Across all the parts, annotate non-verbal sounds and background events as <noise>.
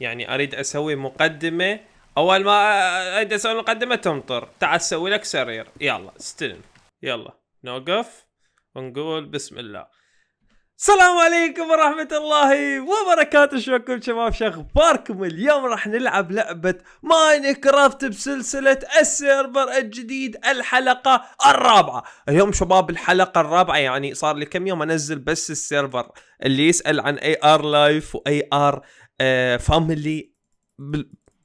يعني اريد اسوي مقدمه اول ما اريد اسوي مقدمه تمطر تعال اسوي لك سرير يلا استلم يلا نوقف ونقول بسم الله السلام عليكم ورحمة الله وبركاته شوكم شباب شخباركم اليوم راح نلعب لعبة ماينكرافت بسلسلة السيرفر الجديد الحلقة الرابعة اليوم شباب الحلقة الرابعة يعني صار لي كم يوم انزل بس السيرفر اللي يسأل عن اي ار لايف واي ار آه، فهمها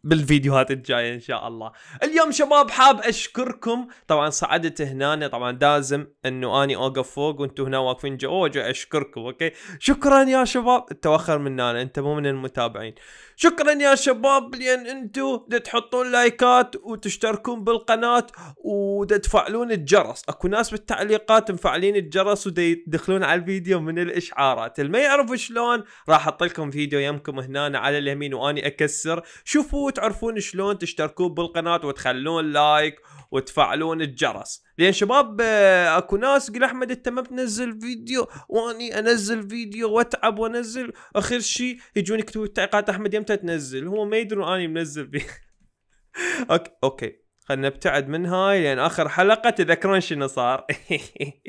بالفيديوهات الجايه ان شاء الله. اليوم شباب حاب اشكركم، طبعا صعدت هنا طبعا لازم انه اني اوقف فوق وانتم هنا واقفين جوا اشكركم اوكي؟ شكرا يا شباب، التوخر من انا انت مو من المتابعين. شكرا يا شباب لان انتو تحطون لايكات وتشتركون بالقناة وتفعلون الجرس اكو ناس بالتعليقات مفعلين الجرس ويدخلون على الفيديو من الاشعارات اللي ما يعرف شلون راح احط لكم فيديو يمكم هنا على اليمين واني اكسر شوفوا تعرفون شلون تشتركون بالقناة وتخلون لايك وتفعلون الجرس لان شباب آه، اكو ناس يقول احمد انت ما بتنزل فيديو واني انزل فيديو واتعب وانزل اخر شيء يجون يكتبوا التعليقات احمد يمتى تنزل هو ما يدرون اني منزل فيه <laughs> اوكي اوكي خلنا نبتعد من هاي لان اخر حلقه تذكرون شنو صار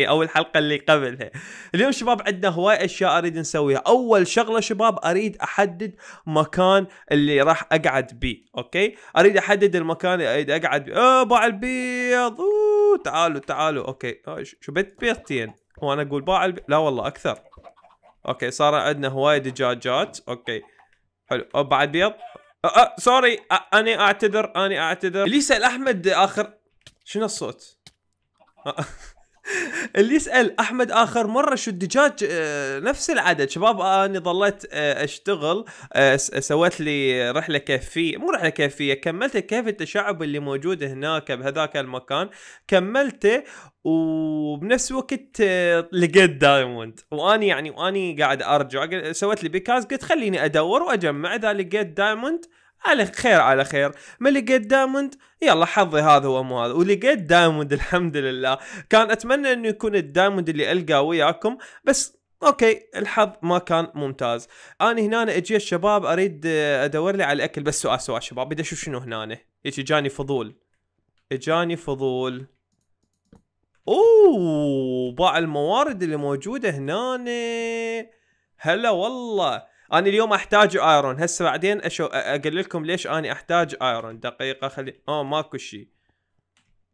<laughs> او الحلقه اللي قبلها اليوم شباب عندنا هواي اشياء اريد نسويها اول شغله شباب اريد احدد مكان اللي راح اقعد بيه اوكي اريد احدد المكان اللي اريد اقعد بيه باع البيض أوه. تعالوا تعالوا اوكي شو بيت بيضتين وانا اقول باع البيض لا والله اكثر اوكي صار عندنا هواي دجاجات اوكي حلو بعد بيض أه،, أه سوري أه انا اعتذر انا اعتذر اللي يسال احمد اخر شنو الصوت؟ أه. أه. <laughs> اللي يسال احمد اخر مره شو الدجاج أه نفس العدد شباب انا ظليت أه اشتغل أه، سويت لي رحله كافيه مو رحله كافيه كملت كيف التشعب اللي موجود هناك بهذاك المكان كملته وبنفس الوقت لقيت دايموند واني يعني واني قاعد ارجع سويت لي بيكاز قلت خليني ادور واجمع اذا لقيت دايموند على خير على خير ما لقيت دايموند يلا حظي هذا هو مو هذا ولقيت دايموند الحمد لله كان اتمنى انه يكون الدايموند اللي القاه وياكم بس اوكي الحظ ما كان ممتاز انا هنا اجي الشباب اريد ادور لي على الاكل بس سؤال سؤال شباب بدي اشوف شنو هنا اجي جاني فضول اجاني فضول اوه باع الموارد اللي موجوده هنا هلا والله انا اليوم احتاج ايرون هسه بعدين أشو... اقول لكم ليش انا احتاج ايرون دقيقه خلي اه ماكو شيء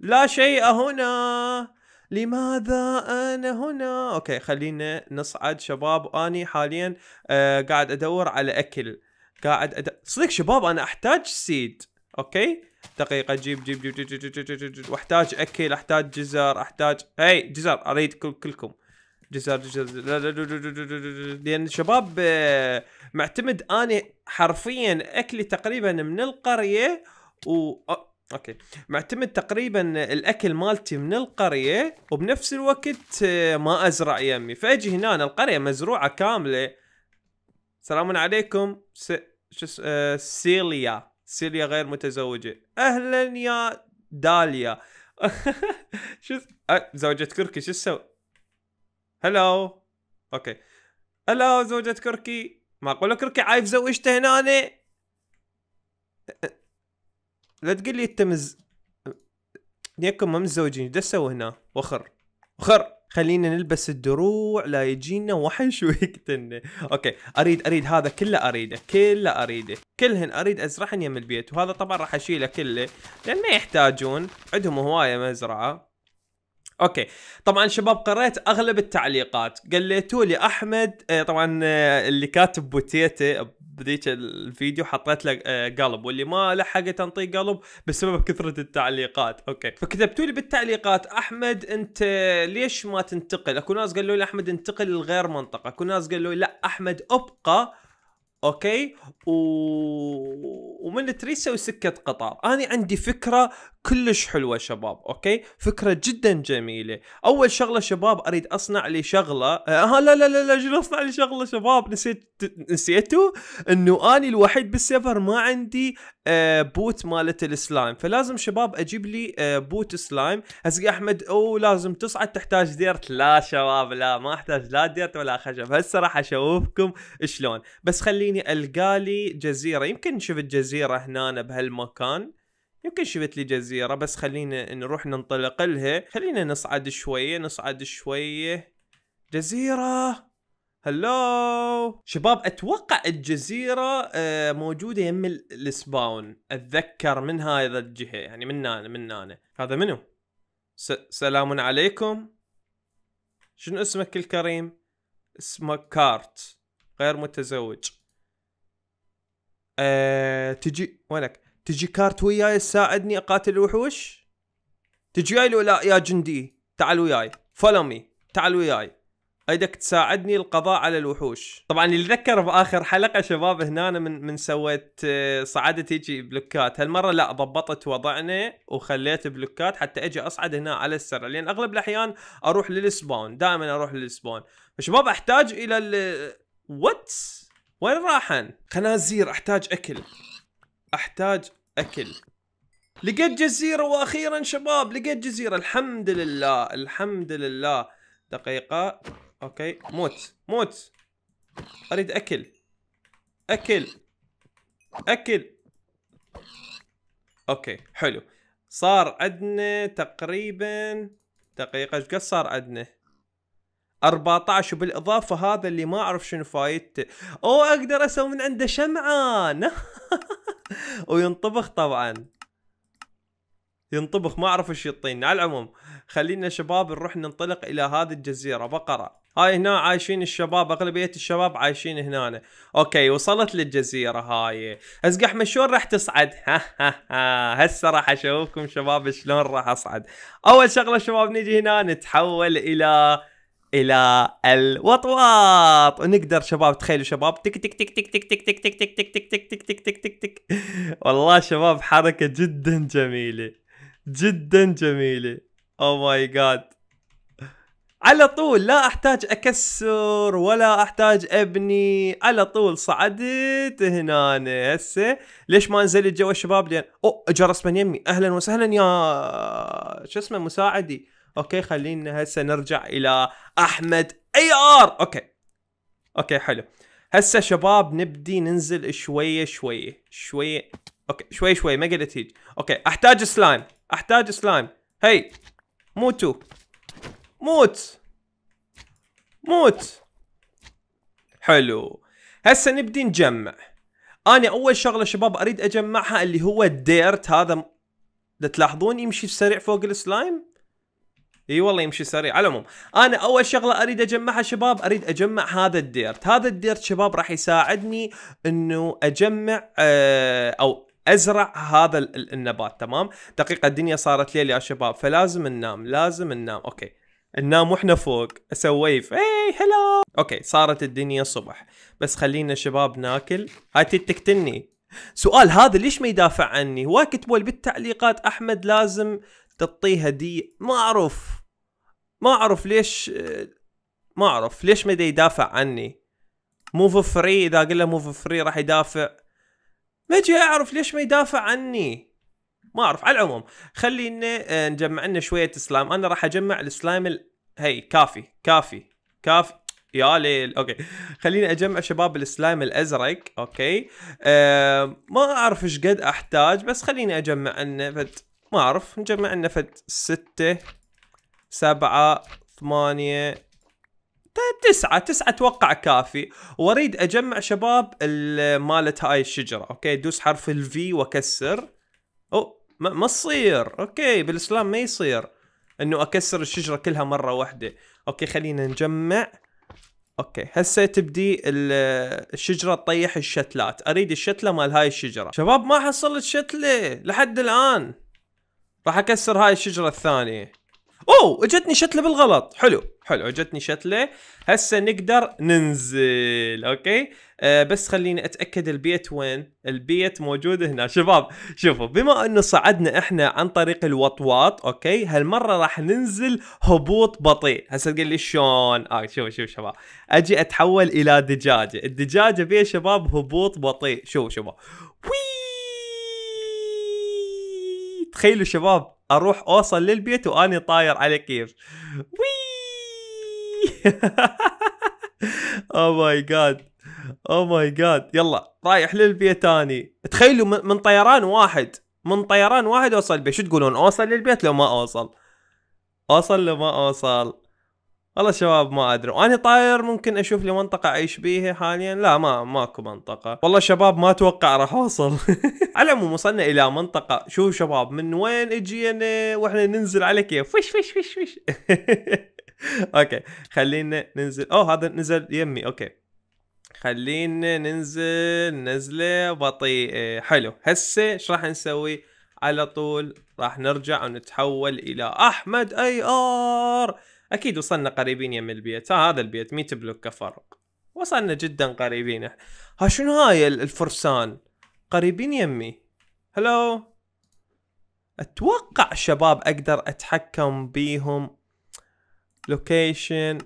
لا شيء هنا لماذا انا هنا اوكي خلينا نصعد شباب اني حاليا آه قاعد ادور على اكل قاعد أد... صدق شباب انا احتاج سيد اوكي دقيقة جيب جيب جيب, جيب, جيب, جيب, جيب, جيب, جيب, جيب واحتاج اكل احتاج جزر احتاج هاي جزر اريد جيب كلكم لا لا لان شباب آه، معتمد اني حرفيا اكلي تقريبا من القريه و اوكي معتمد تقريبا الاكل مالتي من القريه وبنفس الوقت آه، ما ازرع يمي فاجي هنا أنا القريه مزروعه كامله سلام عليكم س... شس... آه... سيليا سيليا غير متزوجه اهلا يا داليا <laughs> شو آه، زوجة كركي شو تسوي؟ هلو اوكي هلو زوجة كركي ما لك كركي عايف زوجته هنا لا تقول لي انت مز ياكم ما متزوجين ايش تسوي هنا وخر وخر خلينا نلبس الدروع لا يجينا وحش <laughs> ويقتلنا اوكي اريد اريد هذا كله اريده كله اريده كلهن اريد ازرعهن يم البيت وهذا طبعا راح اشيله كله لانه يحتاجون عندهم هوايه مزرعه اوكي طبعا شباب قريت اغلب التعليقات قليتوا لي احمد آه، طبعا آه، اللي كاتب بوتيته بذيك الفيديو حطيت له آه، قلب واللي ما لحقت انطيه قلب بسبب كثره التعليقات اوكي فكتبتوا لي بالتعليقات احمد انت ليش ما تنتقل اكو ناس قالوا لي احمد انتقل لغير منطقه اكو ناس قالوا لا احمد ابقى اوكي و... ومن تريسا وسكه قطار انا عندي فكره كلش حلوه شباب اوكي فكره جدا جميله اول شغله شباب اريد اصنع لي شغله آه لا لا لا لا شنو اصنع لي شغله شباب نسيت نسيتوا انه اني الوحيد بالسيفر ما عندي آه بوت مالت السلايم فلازم شباب اجيب لي آه بوت سلايم هسه احمد او لازم تصعد تحتاج ديرت لا شباب لا ما احتاج لا ديرت ولا خشب هسه راح اشوفكم شلون بس خليني خليني القى لي جزيره يمكن شفت جزيره هنا بهالمكان يمكن شفت لي جزيره بس خلينا نروح ننطلق لها خلينا نصعد شويه نصعد شويه جزيره هلو شباب اتوقع الجزيره آه، موجوده يم السباون اتذكر من هذا الجهه يعني من هنا من هنا هذا منو سلام عليكم شنو اسمك الكريم اسمك كارت غير متزوج آه، تجي وينك تجي كارت وياي تساعدني اقاتل الوحوش تجي وياي لا يا جندي تعال وياي فولو مي تعال وياي ايدك تساعدني القضاء على الوحوش طبعا اللي ذكر باخر حلقه شباب هنا من من سويت آه، صعدت هيجي بلوكات هالمره لا ضبطت وضعنا وخليت بلوكات حتى اجي اصعد هنا على السرع لان اغلب الاحيان اروح للسباون دائما اروح للسباون فشباب احتاج الى ال واتس وين راحن؟ خنازير احتاج اكل احتاج اكل لقيت جزيرة واخيرا شباب لقيت جزيرة الحمد لله الحمد لله دقيقة اوكي موت موت اريد اكل اكل اكل اوكي حلو صار عندنا تقريبا دقيقة ايش قد صار عندنا؟ 14 وبالاضافه هذا اللي ما اعرف شنو فايدته او اقدر اسوي من عنده شمعه <laughs> وينطبخ طبعا ينطبخ ما اعرف ايش يطين على العموم خلينا شباب نروح ننطلق الى هذه الجزيره بقره هاي هنا عايشين الشباب اغلبيه الشباب عايشين هنا اوكي وصلت للجزيره هاي هسه احمد شلون راح تصعد <laughs> ها ها ها هسه راح اشوفكم شباب شلون راح اصعد اول شغله شباب نجي هنا نتحول الى الى الوطواط ونقدر شباب تخيلوا شباب تك تك تك تك تك تك تك تك تك تك تك تك تك تك تك تك والله شباب حركه جدا جميله جدا جميله او ماي جاد على طول لا احتاج اكسر ولا احتاج ابني على طول صعدت هنا هسه ليش ما نزلت جوا الشباب لان او جرس من يمي اهلا وسهلا يا شو اسمه مساعدي اوكي خلينا هسه نرجع الى احمد اي ار اوكي اوكي حلو هسه شباب نبدي ننزل شويه شويه شويه اوكي شوي شوي ما قلت هيج اوكي احتاج سلايم احتاج سلايم هي موتوا موت موت حلو هسه نبدي نجمع انا اول شغله شباب اريد اجمعها اللي هو الديرت هذا تلاحظون يمشي سريع فوق السلايم اي والله يمشي سريع على العموم انا اول شغله اريد اجمعها شباب اريد اجمع هذا الديرت هذا الديرت شباب راح يساعدني انه اجمع آه، او ازرع هذا النبات تمام دقيقه الدنيا صارت ليل يا شباب فلازم ننام لازم ننام اوكي ننام واحنا فوق اسويف اي هلا اوكي صارت الدنيا صبح بس خلينا شباب ناكل هاي تقتلني سؤال هذا ليش ما يدافع عني هواي كتبوا بالتعليقات احمد لازم تعطيه هديه ما اعرف ما اعرف ليش ما اعرف ليش ما يدافع عني موف فري اذا له موف فري راح يدافع ما اجي اعرف ليش ما يدافع عني ما اعرف على العموم خلينا آه، نجمع لنا شويه سلايم انا راح اجمع السلايم ال... هي كافي كافي كافي يا ليل اوكي خليني اجمع شباب السلايم الازرق اوكي أه ما اعرف ايش قد احتاج بس خليني اجمع لنا فد ما اعرف نجمع لنا فد سته سبعة ثمانية تسعة تسعة اتوقع كافي واريد اجمع شباب مالت هاي الشجرة اوكي دوس حرف الفي واكسر او ما تصير اوكي بالاسلام ما يصير انه اكسر الشجرة كلها مرة واحدة اوكي خلينا نجمع اوكي هسه تبدي الشجره تطيح الشتلات اريد الشتله مال هاي الشجره شباب ما حصلت شتله لحد الان راح اكسر هاي الشجره الثانيه اوه اجتني شتله بالغلط حلو حلو اجتني شتله هسه نقدر ننزل اوكي أه بس خليني اتاكد البيت وين البيت موجود هنا <laughs> شباب شوفوا بما انه صعدنا احنا عن طريق الوطواط اوكي هالمره راح ننزل هبوط بطيء هسه تقول لي شلون اه شوف شوف شباب اجي اتحول الى دجاجه الدجاجه بيها شباب هبوط بطيء شوف شباب وي تخيلوا شباب اروح اوصل للبيت واني طاير على كيف وي او ماي جاد او ماي جاد يلا رايح للبيت اني تخيلوا من طيران واحد من طيران واحد اوصل البيت شو تقولون اوصل للبيت لو ما اوصل اوصل لو ما اوصل والله شباب ما ادري وانا طاير ممكن اشوف لي منطقه اعيش بيها حاليا لا ما ماكو منطقه والله شباب ما اتوقع راح اوصل <laughs> على العموم وصلنا الى منطقه شوف شباب من وين اجينا واحنا ننزل على كيف فش فش فش فش <laughs> اوكي خلينا ننزل اوه هذا نزل يمي اوكي خلينا ننزل نزله بطيئه حلو هسه ايش راح نسوي على طول راح نرجع ونتحول الى احمد اي ار اكيد وصلنا قريبين يم البيت ها آه، هذا البيت 100 بلوك كفرق وصلنا جدا قريبين ها شنو هاي الفرسان قريبين يمي هلو اتوقع شباب اقدر اتحكم بيهم لوكيشن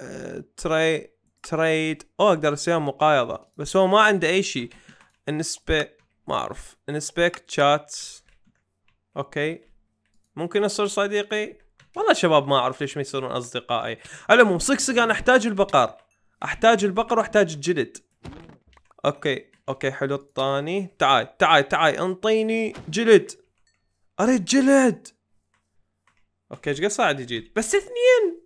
آه، تري تريد او اقدر اسوي مقايضه بس هو ما عنده اي شيء انسبي ما اعرف انسبكت شات اوكي ممكن اصير صديقي والله شباب ما اعرف ليش ما يصيرون اصدقائي على العموم صقصق انا احتاج البقر احتاج البقر واحتاج الجلد اوكي اوكي حلو الطاني تعال تعال تعال انطيني جلد اريد جلد اوكي ايش قد صعد يجيد بس اثنين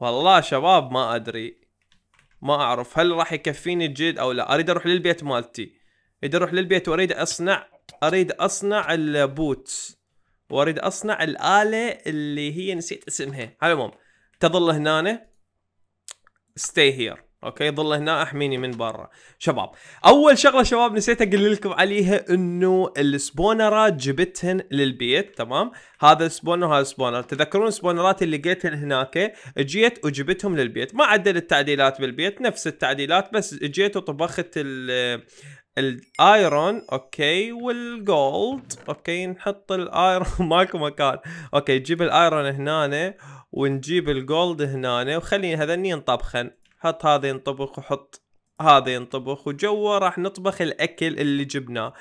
والله شباب ما ادري ما اعرف هل راح يكفيني الجلد او لا اريد اروح للبيت مالتي اريد اروح للبيت واريد اصنع اريد اصنع البوتس واريد اصنع الاله اللي هي نسيت اسمها على العموم تظل هنا ستي هير اوكي ظل هنا احميني من برا شباب اول شغله شباب نسيت اقول لكم عليها انه السبونرات جبتهن للبيت تمام هذا سبونر وهذا سبونر تذكرون السبونرات اللي لقيتهن هناك جيت وجبتهم للبيت ما عدل التعديلات بالبيت نفس التعديلات بس جيت وطبخت الايرون اوكي والجولد اوكي نحط الايرون <laughs> ماكو مكان اوكي نجيب الايرون هنا ونجيب الجولد هنا وخلي هذني ينطبخن حط هذا ينطبخ وحط هذا ينطبخ وجوا راح نطبخ الاكل اللي جبناه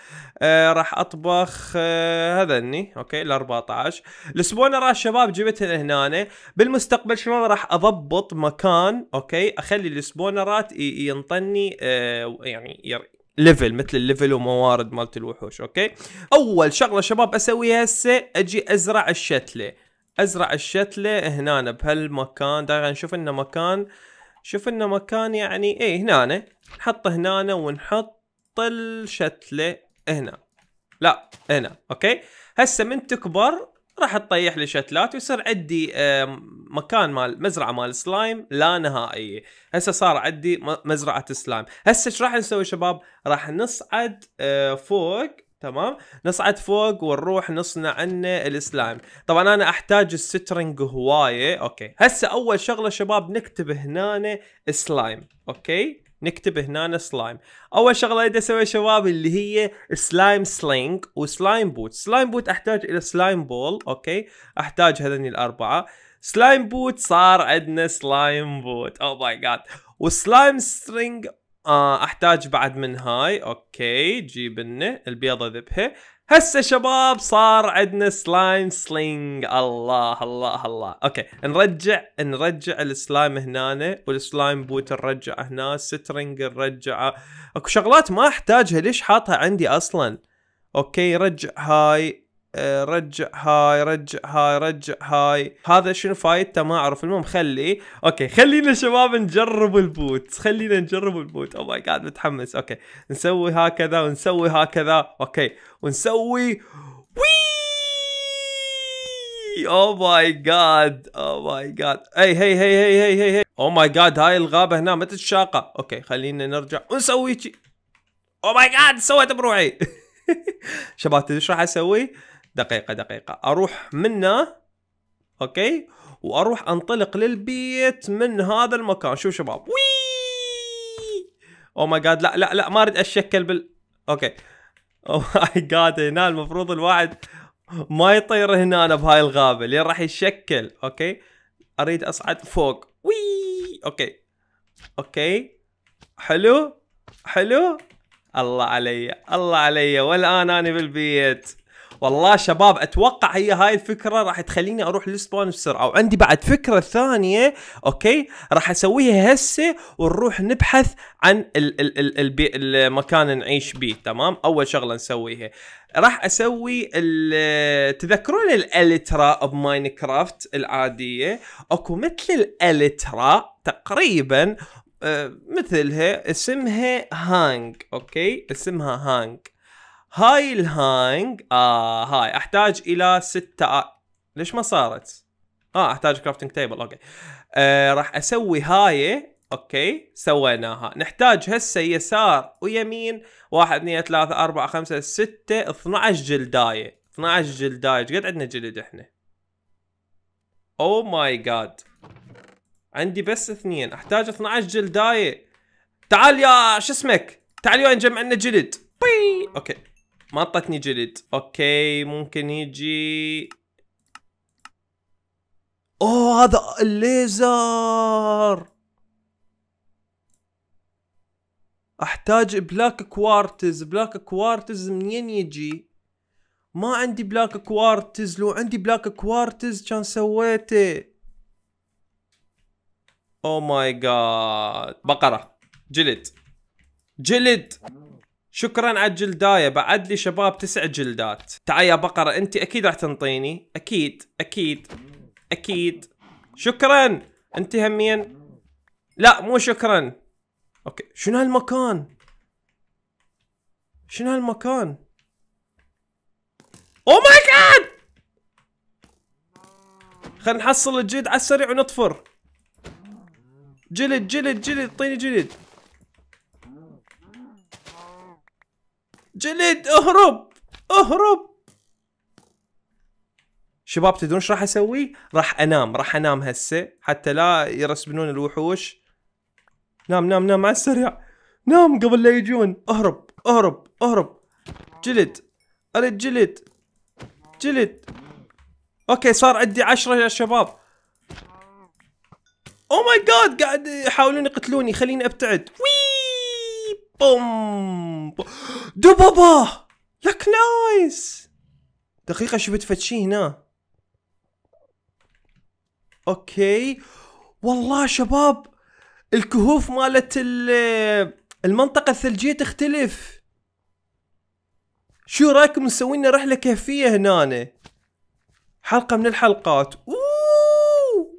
آه راح اطبخ آه هذني اوكي ال 14 السبونرات شباب جبتهن هنا بالمستقبل شلون راح اضبط مكان اوكي اخلي السبونرات ينطني آه يعني ليفل مثل الليفل وموارد مالت الوحوش اوكي اول شغله شباب اسويها هسه اجي ازرع الشتله ازرع الشتله هنا بهالمكان دائما نشوف انه مكان شوف انه مكان يعني ايه هنا نحط هنا ونحط الشتله هنا لا هنا اوكي هسه من تكبر راح تطيح لي شتلات ويصير عندي مكان مال مزرعه مال سلايم لا نهائيه هسه صار عندي مزرعه سلايم هسه ايش راح نسوي شباب راح نصعد آه، فوق تمام نصعد فوق ونروح نصنع عنا السلايم طبعا انا احتاج السترنج هوايه اوكي هسه اول شغله شباب نكتب هنا سلايم اوكي نكتب هنا سلايم اول شغله بدي اسويها شباب اللي هي سلايم سلينج وسلايم بوت سلايم بوت احتاج الى سلايم بول اوكي احتاج هذني الاربعه سلايم بوت صار عندنا سلايم بوت او ماي جاد وسلايم سترينج احتاج بعد من هاي اوكي جيب لنا البيضه ذبحه هسه شباب صار عندنا سلايم سلينج الله الله الله اوكي نرجع نرجع السلايم هنا والسلايم بوت نرجع هنا سترنج نرجعه اكو شغلات ما احتاجها ليش حاطها عندي اصلا اوكي رجع هاي آه، رجع هاي رجع هاي رجع هاي هذا شنو فايدته ما اعرف المهم خلي اوكي خلينا شباب نجرب البوت خلينا نجرب البوت او ماي جاد متحمس اوكي نسوي هكذا ونسوي هكذا اوكي ونسوي وي او ماي جاد او ماي جاد اي هي هي هي هي هي هي او ماي جاد هاي الغابه هنا ما تتشاقى اوكي خلينا نرجع ونسوي شي او ماي جاد سويت بروحي شباب تدري ايش راح اسوي؟ دقيقه دقيقه اروح منا اوكي واروح انطلق للبيت من هذا المكان شوف شباب وي او ماي جاد لا لا لا ما اريد اتشكل بال اوكي او ماي جاد هنا المفروض الواحد ما يطير هنا بهاي الغابه لين راح يتشكل اوكي اريد اصعد فوق وي اوكي اوكي حلو حلو الله علي الله علي والان انا بالبيت والله شباب اتوقع هي هاي الفكره راح تخليني اروح للسبون بسرعه وعندي بعد فكره ثانيه اوكي راح اسويها هسه ونروح نبحث عن ال ال ال البي المكان نعيش بيه تمام اول شغله نسويها راح اسوي تذكرون الالترا بماينكرافت العاديه اكو مثل الالترا تقريبا آه، مثلها اسمها هانج اوكي اسمها هانج هاي الهانج آه هاي أحتاج إلى ستة ليش ما صارت؟ اه احتاج كرافتنج تيبل اوكي آه راح اسوي هاي اوكي سويناها نحتاج هسه يسار ويمين واحد اثنين ثلاثة أربعة خمسة ستة 12 جلداية 12 جلداية قد عندنا جلد احنا او ماي جاد عندي بس اثنين احتاج 12 جلداية تعال يا شو اسمك تعال يا نجمع لنا جلد بي اوكي ما اعطتني جلد اوكي ممكن يجي اوه هذا الليزر احتاج بلاك كوارتز بلاك كوارتز منين يجي ما عندي بلاك كوارتز لو عندي بلاك كوارتز كان سويته او ماي جاد بقره جلد جلد شكرا على الجلدايه بعد لي شباب تسع جلدات تعال يا بقره انت اكيد راح تنطيني اكيد اكيد اكيد شكرا انت همين لا مو شكرا اوكي شنو هالمكان شنو هالمكان او ماي جاد خلينا نحصل الجلد على السريع ونطفر جلد جلد جلد اعطيني جلد جليد اهرب اهرب شباب تدرون ايش راح اسوي؟ راح انام راح انام هسه حتى لا يرسبنون الوحوش نام نام نام على السريع نام قبل لا يجون اهرب اهرب اهرب جلد اريد جلد جلد اوكي صار عندي عشرة يا شباب او ماي جاد قاعد يحاولون يقتلوني خليني ابتعد وي بوم دببة لك نايس دقيقة شو بتفتشي هنا اوكي والله شباب الكهوف مالت المنطقة الثلجية تختلف شو رايكم نسوي لنا رحلة كهفية هنا حلقة من الحلقات اوه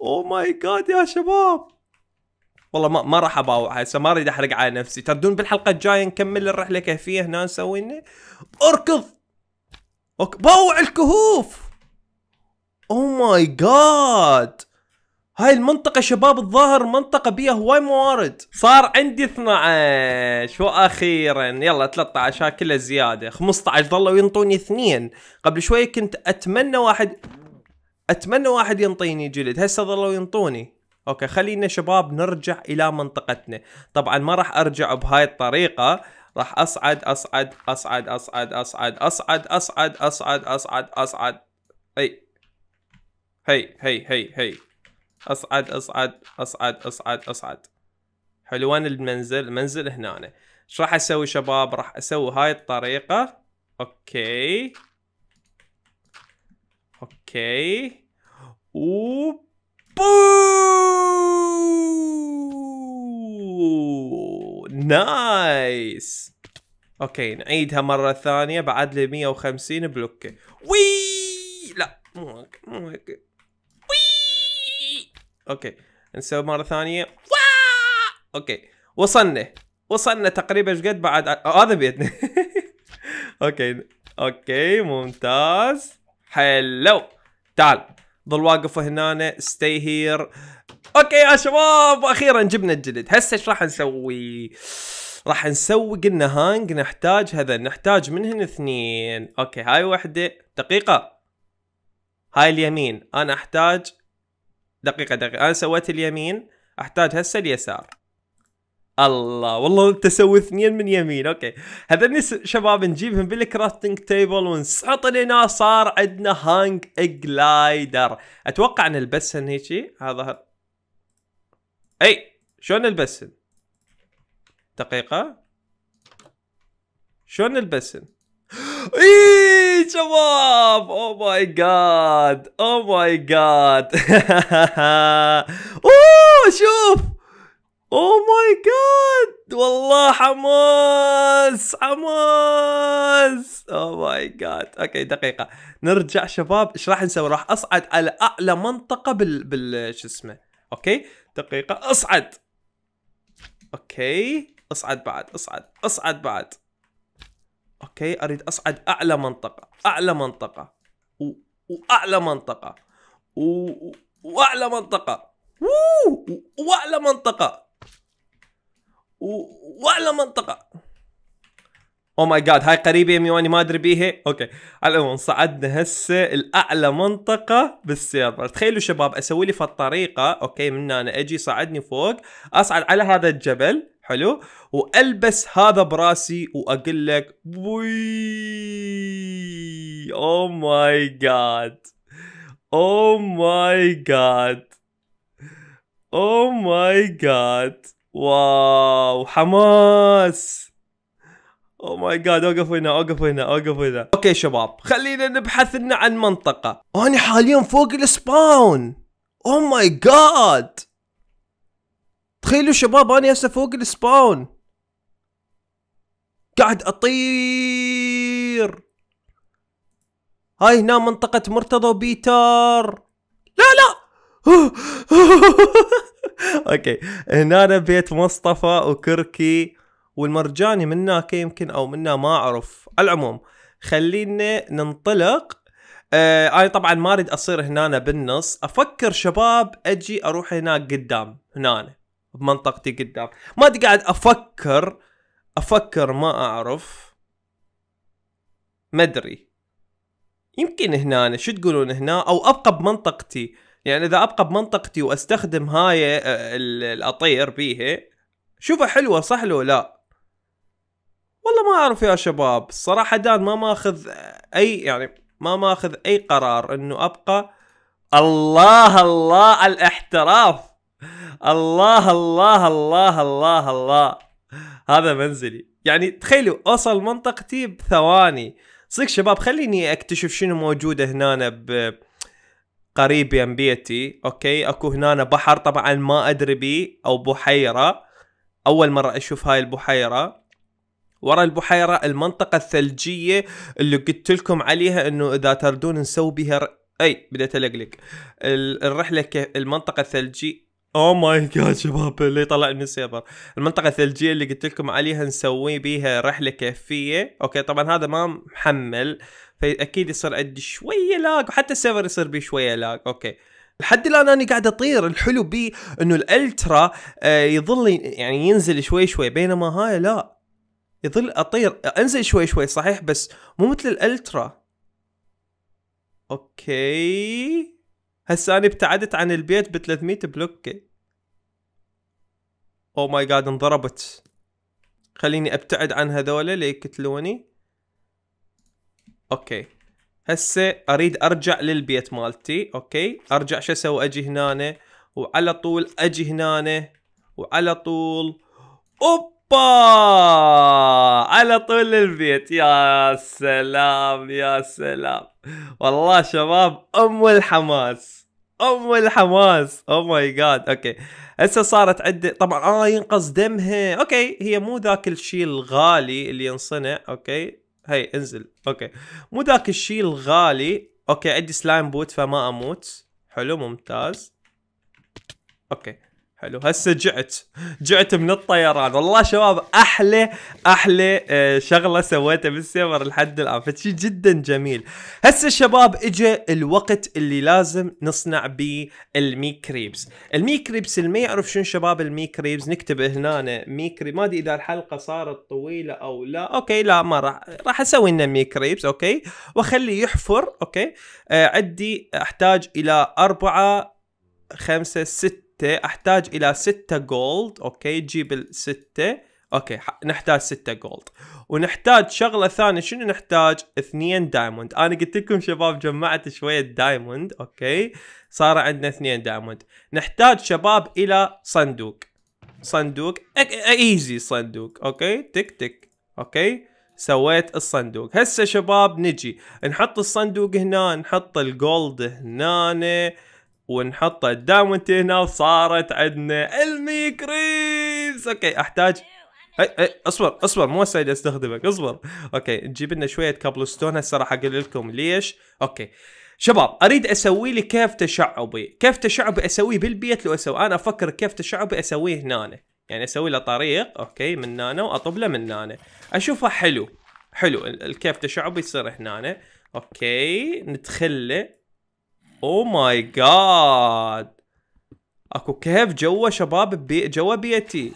اوه ماي جاد يا شباب والله ما ما راح اباوع هسه ما اريد احرق على نفسي تردون بالحلقه الجايه نكمل الرحله كيفيه هنا نسوي لنا اركض اوكي باوع الكهوف او ماي جاد هاي المنطقة شباب الظاهر منطقة بيها هواي موارد صار عندي 12 واخيرا يلا 13 ها كلها زيادة 15 ظلوا ينطوني اثنين قبل شوية كنت اتمنى واحد اتمنى واحد ينطيني جلد هسه ظلوا ينطوني اوكي خلينا شباب نرجع الى منطقتنا طبعا ما راح ارجع بهاي الطريقه راح أصعد أصعد, اصعد اصعد اصعد اصعد اصعد اصعد اصعد اصعد اي هي هي هي هي اصعد اصعد اصعد اصعد اصعد حلوان المنزل المنزل هنا ايش راح اسوي شباب راح اسوي هاي الطريقه اوكي اوكي و بوم نايس اوكي نعيدها مرة ثانية بعد لي 150 بلوكة وي لا مو هيك مو هيك وي اوكي نسوي مرة ثانية اوكي وصلنا وصلنا تقريبا ايش قد بعد آه، هذا بيتنا اوكي <laughs> اوكي ممتاز حلو تعال ظل واقف هنا ستي هير اوكي يا شباب اخيرا جبنا الجلد هسه ايش راح نسوي راح نسوي قلنا هانج نحتاج هذا نحتاج منهن اثنين اوكي هاي وحده دقيقه هاي اليمين انا احتاج دقيقه دقيقه انا سويت اليمين احتاج هسه اليسار الله والله انت سوي اثنين من يمين اوكي هذني شباب نجيبهم بالكرافتنج تيبل ونسحط لنا صار عندنا هانج جلايدر اتوقع نلبسهم البس هيجي هذا اي شلون نلبسن دقيقة شلون نلبسن اي شباب او ماي جاد او ماي جاد اوه شوف او ماي جاد والله حماس حماس او ماي جاد اوكي دقيقة نرجع شباب ايش راح نسوي؟ راح اصعد على اعلى منطقة بال بال شو اسمه اوكي دقيقة اصعد اوكي اصعد بعد اصعد اصعد بعد اوكي اريد اصعد اعلى منطقة اعلى منطقة و... واعلى منطقة و... واعلى منطقة واعلى منطقة واعلى منطقة او ماي جاد هاي قريبه مني واني ما ادري بيها اوكي على العموم صعدنا هسه الاعلى منطقه بالسيرفر تخيلوا شباب اسوي لي في الطريقه اوكي من انا اجي صعدني فوق اصعد على هذا الجبل حلو والبس هذا براسي واقول لك بوي او ماي جاد او ماي جاد او ماي جاد واو حماس او ماي جاد اوقف هنا اوقف هنا اوقف هنا اوكي شباب خلينا نبحث لنا عن منطقه انا حاليا فوق السباون او ماي جاد تخيلوا شباب انا هسه فوق السباون قاعد اطير هاي هنا منطقة مرتضى وبيتر لا لا <laughs> اوكي هنا بيت مصطفى وكركي والمرجاني منك يمكن او منا ما اعرف على العموم خلينا ننطلق آه انا طبعا ما اريد اصير هنا بالنص افكر شباب اجي اروح هناك قدام هنا بمنطقتي قدام ما ادري قاعد افكر افكر ما اعرف مدري يمكن هنا شو تقولون هنا او ابقى بمنطقتي يعني اذا ابقى بمنطقتي واستخدم هاي آه، الاطير بيها شوفها حلوه صح لو لا والله ما اعرف يا شباب الصراحه دان ما ماخذ اي يعني ما ماخذ اي قرار انه ابقى الله الله الاحتراف الله الله الله الله الله هذا منزلي يعني تخيلوا اوصل منطقتي بثواني صدق شباب خليني اكتشف شنو موجود هنا ب قريب من بيتي اوكي اكو هنا بحر طبعا ما ادري بيه او بحيره اول مره اشوف هاي البحيره ورا البحيره المنطقه الثلجيه اللي قلت لكم عليها انه اذا تردون نسوي بها اي بديت القلق الرحله ك... المنطقه الثلجيه اوه oh ماي جاد شباب اللي طلع من السيرفر المنطقه الثلجيه اللي قلت لكم عليها نسوي بها رحله كهفيه اوكي طبعا هذا ما محمل فاكيد يصير عندي شويه لاق وحتى السيرفر يصير بيه شويه لاق اوكي لحد الان انا قاعد اطير الحلو بي انه الالترا آه، يظل يعني ينزل شوي شوي بينما هاي لا يظل اطير انزل شوي شوي صحيح بس مو مثل الالترا اوكي هسه انا ابتعدت عن البيت ب 300 بلوك او ماي جاد انضربت خليني ابتعد عن هذول ليقتلوني اوكي هسه اريد ارجع للبيت مالتي اوكي ارجع شو اسوي اجي هنا وعلى طول اجي هنا وعلى طول اوب على طول البيت يا سلام يا سلام والله شباب ام الحماس ام الحماس او ماي جاد اوكي هسه صارت عندي طبعا اه ينقص دمها اوكي هي مو ذاك الشيء الغالي اللي ينصنع اوكي هي انزل اوكي مو ذاك الشيء الغالي اوكي عندي سلايم بوت فما اموت حلو ممتاز اوكي حلو هسه جعت جعت من الطيران والله شباب احلى احلى آه، شغله سويتها بالسيفر لحد الان فشي جدا جميل هسه شباب اجى الوقت اللي لازم نصنع بيه الميكريبس الميكريبس اللي ما يعرف شنو شباب الميكريبس نكتب هنا مي ما ادري اذا الحلقه صارت طويله او لا اوكي لا ما راح راح اسوي لنا ميكريبس اوكي واخليه يحفر اوكي آه، عندي احتاج الى اربعه خمسه سته احتاج الى 6 جولد اوكي جيب الستة اوكي نحتاج 6 جولد ونحتاج شغله ثانيه شنو نحتاج اثنين دايموند انا قلت لكم شباب جمعت شويه دايموند اوكي صار عندنا اثنين دايموند نحتاج شباب الى صندوق صندوق ايزي صندوق اوكي تك تك اوكي سويت الصندوق هسه شباب نجي نحط الصندوق هنا نحط الجولد هنا ونحطه قدام وانت هنا وصارت عندنا الميكريبس اوكي احتاج اي اي اصبر اصبر مو هسه استخدمك اصبر اوكي نجيب لنا شويه كابل ستون هسه راح اقول لكم ليش اوكي شباب اريد اسوي لي كيف تشعبي كيف تشعبي اسويه بالبيت لو اسوي انا افكر كيف تشعبي اسويه هنا يعني اسوي له طريق اوكي من هنا واطب له من هنا اشوفه حلو حلو الكيف تشعبي يصير هنا اوكي ندخله او ماي جاد اكو كيف جوا شباب بي جوا بيتي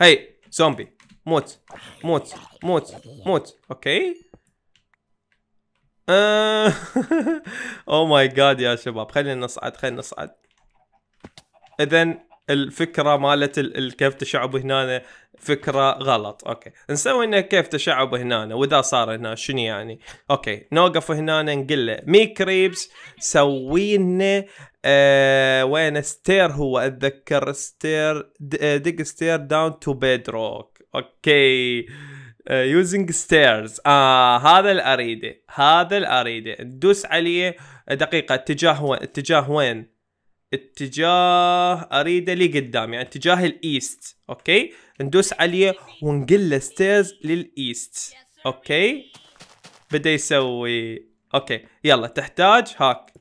هي زومبي موت موت موت موت اوكي او ماي جاد يا شباب خلينا نصعد خلينا نصعد اذا الفكره مالت كيف تشعب هنا فكره غلط اوكي نسوي انه كيف تشعب هنا واذا صار هنا شنو يعني اوكي نوقف هنا نقول له مي كريبس سوي لنا آه وين ستير هو اتذكر ستير آه، دق ستير داون تو بيدروك اوكي يوزنج آه، ستيرز اه هذا اللي اريده هذا اللي اريده عليه دقيقه اتجاه وين اتجاه وين اتجاه اريده لي قدام يعني اتجاه الايست اوكي ندوس عليه ونقل له ستيرز للايست اوكي بدا يسوي اوكي يلا تحتاج هاك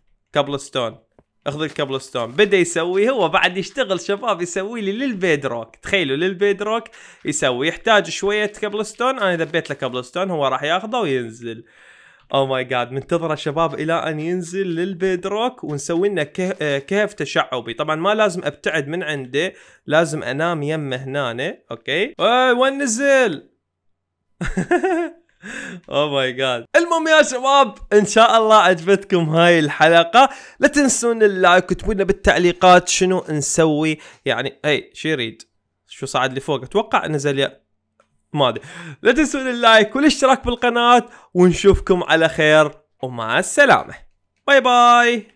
ستون اخذ ستون بدا يسوي هو بعد يشتغل شباب يسوي لي للبيدروك تخيلوا للبيدروك يسوي يحتاج شويه ستون انا دبيت له ستون هو راح ياخذه وينزل او oh ماي جاد منتظره شباب الى ان ينزل للبيدروك ونسوي لنا كهف آه، تشعبي طبعا ما لازم ابتعد من عنده لازم انام يمه هنا اوكي وين نزل او ماي جاد المهم يا شباب ان شاء الله عجبتكم هاي الحلقه لا تنسون اللايك اكتبوا لنا بالتعليقات شنو نسوي يعني اي شو يريد شو صعد لفوق اتوقع نزل يا ما ادري لا تنسون اللايك والاشتراك بالقناه ونشوفكم على خير ومع السلامه باي باي